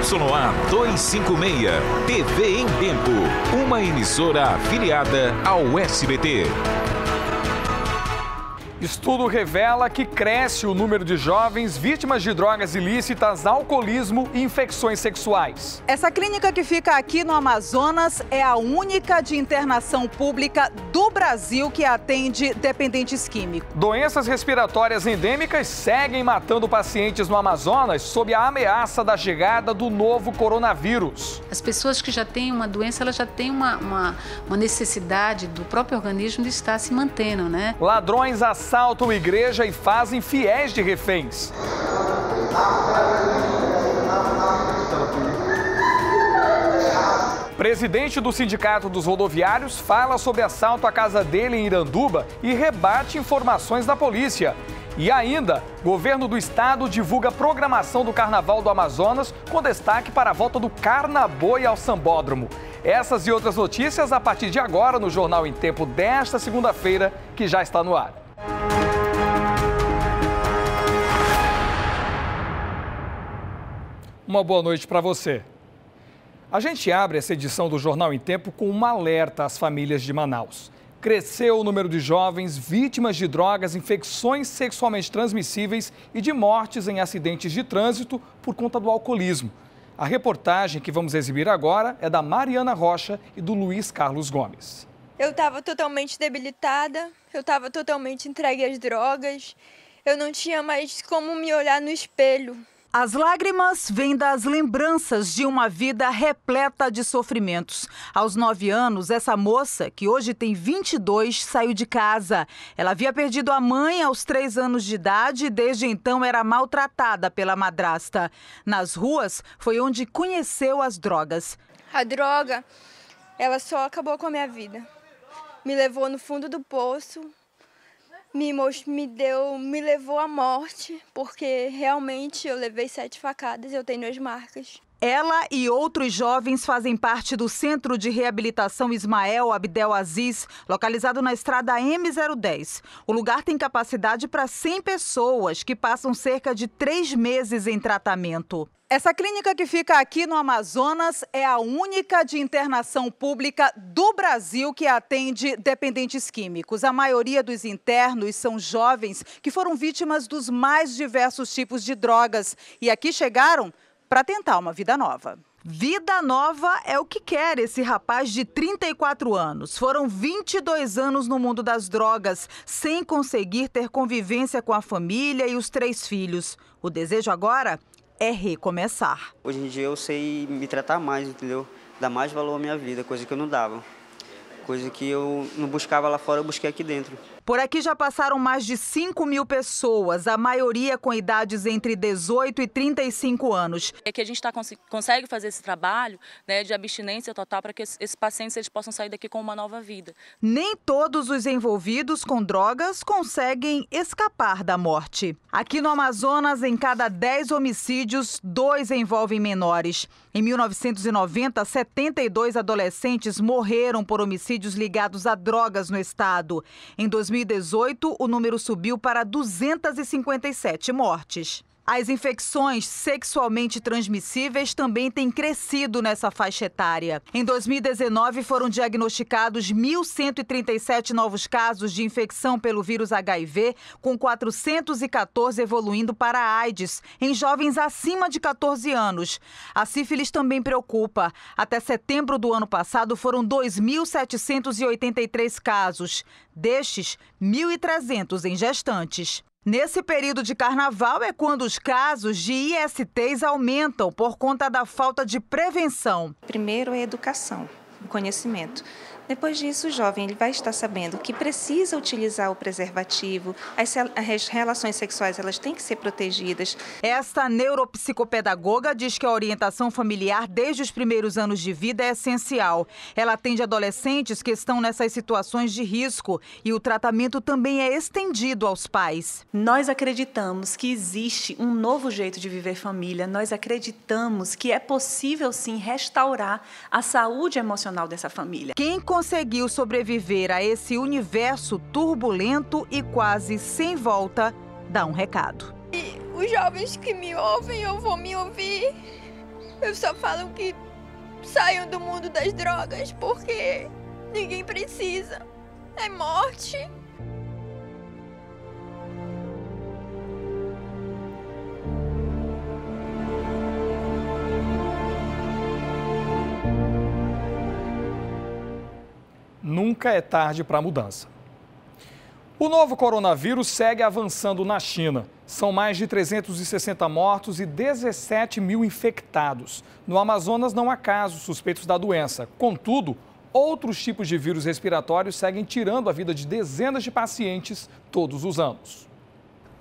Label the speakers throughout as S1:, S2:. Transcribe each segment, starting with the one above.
S1: ya 256, TV em Tempo, uma emissora afiliada ao SBT. Estudo revela que cresce o número de jovens vítimas de drogas ilícitas, alcoolismo e infecções sexuais.
S2: Essa clínica que fica aqui no Amazonas é a única de internação pública do Brasil que atende dependentes químicos.
S1: Doenças respiratórias endêmicas seguem matando pacientes no Amazonas sob a ameaça da chegada do novo coronavírus.
S2: As pessoas que já têm uma doença, elas já têm uma, uma, uma necessidade do próprio organismo de estar se mantendo, né?
S1: Ladrões acessam assaltam igreja e fazem fiéis de reféns. Presidente do Sindicato dos Rodoviários fala sobre assalto à casa dele em Iranduba e rebate informações da polícia. E ainda, governo do estado divulga programação do Carnaval do Amazonas com destaque para a volta do Carnaboi ao Sambódromo. Essas e outras notícias a partir de agora no Jornal em Tempo desta segunda-feira, que já está no ar. uma boa noite para você. A gente abre essa edição do Jornal em Tempo com um alerta às famílias de Manaus. Cresceu o número de jovens vítimas de drogas, infecções sexualmente transmissíveis e de mortes em acidentes de trânsito por conta do alcoolismo. A reportagem que vamos exibir agora é da Mariana Rocha e do Luiz Carlos Gomes.
S3: Eu estava totalmente debilitada, eu estava totalmente entregue às drogas, eu não tinha mais como me olhar no espelho.
S2: As lágrimas vêm das lembranças de uma vida repleta de sofrimentos. Aos nove anos, essa moça, que hoje tem 22, saiu de casa. Ela havia perdido a mãe aos três anos de idade e desde então era maltratada pela madrasta. Nas ruas foi onde conheceu as drogas. A droga,
S3: ela só acabou com a minha vida. Me levou no fundo do poço, me, me deu, me levou à morte, porque realmente eu levei sete facadas e eu tenho as marcas.
S2: Ela e outros jovens fazem parte do Centro de Reabilitação Ismael Abdel Aziz, localizado na estrada M010. O lugar tem capacidade para 100 pessoas que passam cerca de três meses em tratamento. Essa clínica que fica aqui no Amazonas é a única de internação pública do Brasil que atende dependentes químicos. A maioria dos internos são jovens que foram vítimas dos mais diversos tipos de drogas e aqui chegaram para tentar uma vida nova. Vida nova é o que quer esse rapaz de 34 anos. Foram 22 anos no mundo das drogas, sem conseguir ter convivência com a família e os três filhos. O desejo agora é recomeçar. Hoje em dia eu sei me tratar mais, entendeu? Dar mais valor à minha vida, coisa que eu não dava. Coisa que eu não buscava lá fora, eu busquei aqui dentro. Por aqui já passaram mais de 5 mil pessoas, a maioria com idades entre 18 e 35 anos. É que a gente tá, cons consegue fazer esse trabalho né, de abstinência total para que esses pacientes eles possam sair daqui com uma nova vida. Nem todos os envolvidos com drogas conseguem escapar da morte. Aqui no Amazonas, em cada 10 homicídios, dois envolvem menores. Em 1990, 72 adolescentes morreram por homicídios ligados a drogas no estado. Em 2000 2018, o número subiu para 257 mortes. As infecções sexualmente transmissíveis também têm crescido nessa faixa etária. Em 2019, foram diagnosticados 1.137 novos casos de infecção pelo vírus HIV, com 414 evoluindo para AIDS em jovens acima de 14 anos. A sífilis também preocupa. Até setembro do ano passado, foram 2.783 casos. Destes, 1.300 em gestantes. Nesse período de carnaval é quando os casos de ISTs aumentam por conta da falta de prevenção. Primeiro é educação, conhecimento. Depois disso, o jovem ele vai estar sabendo que precisa utilizar o preservativo, as, relações sexuais elas têm que ser protegidas. Esta neuropsicopedagoga diz que a orientação familiar desde os primeiros anos de vida é essencial. Ela atende adolescentes que estão nessas situações de risco e o tratamento também é estendido aos pais. Nós acreditamos que existe um novo jeito de viver família, nós acreditamos que é possível sim restaurar a saúde emocional dessa família. Quem conseguiu sobreviver a esse universo turbulento e quase sem volta, dá um recado. E
S3: os jovens que me ouvem eu vou me ouvir, eu só falo que saiam do mundo das drogas porque ninguém precisa. É morte.
S1: nunca é tarde para a mudança. O novo coronavírus segue avançando na China. São mais de 360 mortos e 17 mil infectados. No Amazonas não há casos suspeitos da doença. Contudo, outros tipos de vírus respiratórios seguem tirando a vida de dezenas de pacientes todos os anos.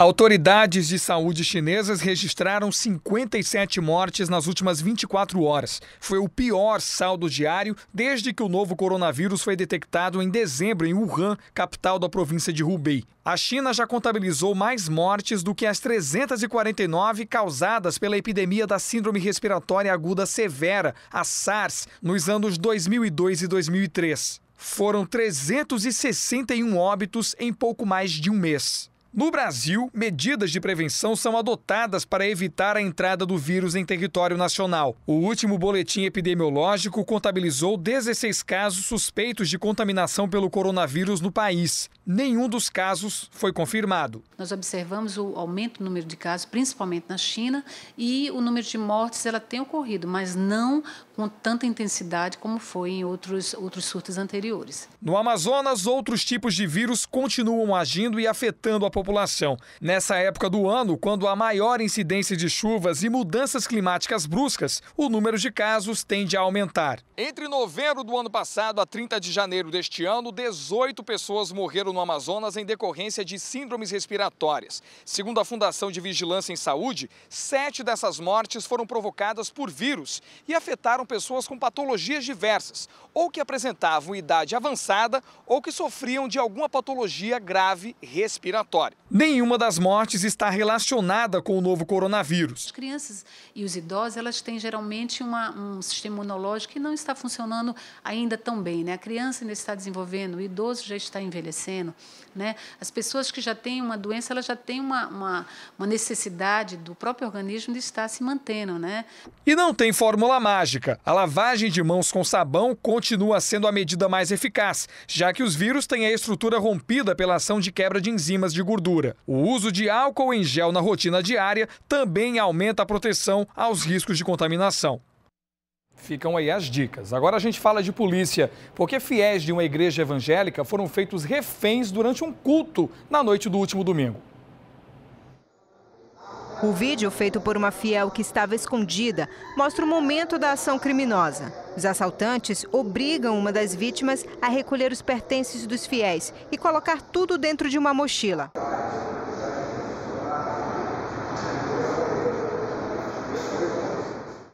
S1: Autoridades de saúde chinesas registraram 57 mortes nas últimas 24 horas. Foi o pior saldo diário desde que o novo coronavírus foi detectado em dezembro em Wuhan, capital da província de Hubei. A China já contabilizou mais mortes do que as 349 causadas pela epidemia da Síndrome Respiratória Aguda Severa, a SARS, nos anos 2002 e 2003. Foram 361 óbitos em pouco mais de um mês. No Brasil, medidas de prevenção são adotadas para evitar a entrada do vírus em território nacional. O último boletim epidemiológico contabilizou 16 casos suspeitos de contaminação pelo coronavírus no país. Nenhum dos casos foi confirmado.
S2: Nós observamos o aumento do número de casos, principalmente na China, e o número de mortes ela tem ocorrido, mas não com tanta intensidade como foi em outros, outros surtos anteriores.
S1: No Amazonas, outros tipos de vírus continuam agindo e afetando a população. Nessa época do ano, quando há maior incidência de chuvas e mudanças climáticas bruscas, o número de casos tende a aumentar. Entre novembro do ano passado a 30 de janeiro deste ano, 18 pessoas morreram no Amazonas em decorrência de síndromes respiratórias. Segundo a Fundação de Vigilância em Saúde, sete dessas mortes foram provocadas por vírus e afetaram pessoas com patologias diversas, ou que apresentavam idade avançada ou que sofriam de alguma patologia grave respiratória. Nenhuma das mortes está relacionada com o novo coronavírus.
S2: As crianças e os idosos, elas têm geralmente uma, um sistema imunológico que não está funcionando ainda tão bem, né? A criança ainda está desenvolvendo, o idoso já está envelhecendo, né? As pessoas que já têm uma doença, elas já têm uma, uma, uma necessidade do próprio organismo de estar se mantendo, né?
S1: E não tem fórmula mágica. A lavagem de mãos com sabão continua sendo a medida mais eficaz, já que os vírus têm a estrutura rompida pela ação de quebra de enzimas de gordura. O uso de álcool em gel na rotina diária também aumenta a proteção aos riscos de contaminação. Ficam aí as dicas. Agora a gente fala de polícia, porque fiéis de uma igreja evangélica foram feitos reféns durante um culto na noite do último domingo.
S3: O vídeo, feito por uma fiel que estava escondida, mostra o momento da ação criminosa. Os assaltantes obrigam uma das vítimas a recolher os pertences dos fiéis e colocar tudo dentro de uma mochila.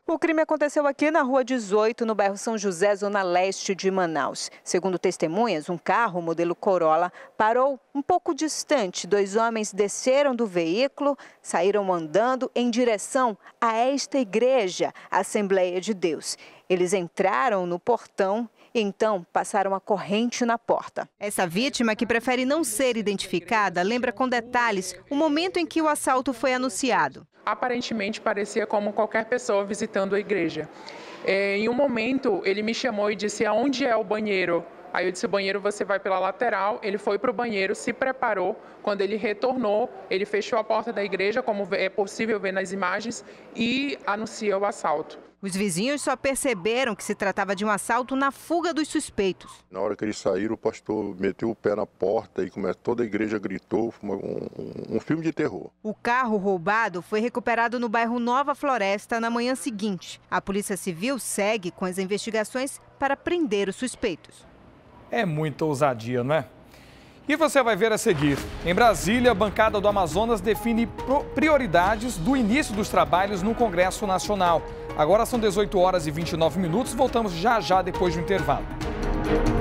S3: O crime aconteceu aqui na Rua 18, no bairro São José, zona leste de Manaus. Segundo testemunhas, um carro modelo Corolla parou um pouco distante. Dois homens desceram do veículo, saíram andando em direção a esta igreja, Assembleia de Deus. Eles entraram no portão então, passaram a corrente na porta. Essa vítima, que prefere não ser identificada, lembra com detalhes o momento em que o assalto foi anunciado. Aparentemente,
S2: parecia como qualquer pessoa visitando a igreja. É, em um momento, ele me chamou e disse: Aonde é o banheiro? Aí eu disse: o banheiro você vai pela lateral. Ele foi para o banheiro, se preparou. Quando ele retornou, ele fechou a porta da igreja, como é possível ver nas imagens, e anuncia o assalto.
S3: Os vizinhos só perceberam que se tratava de um assalto na fuga dos suspeitos. Na hora que eles saíram, o pastor meteu o pé na porta e toda a igreja gritou, um, um filme de terror. O carro roubado foi recuperado no bairro Nova Floresta na manhã seguinte. A Polícia Civil segue com as investigações para prender os suspeitos.
S1: É muita ousadia, não é? E você vai ver a seguir. Em Brasília, a bancada do Amazonas define prioridades do início dos trabalhos no Congresso Nacional. Agora são 18 horas e 29 minutos. Voltamos já já depois do intervalo.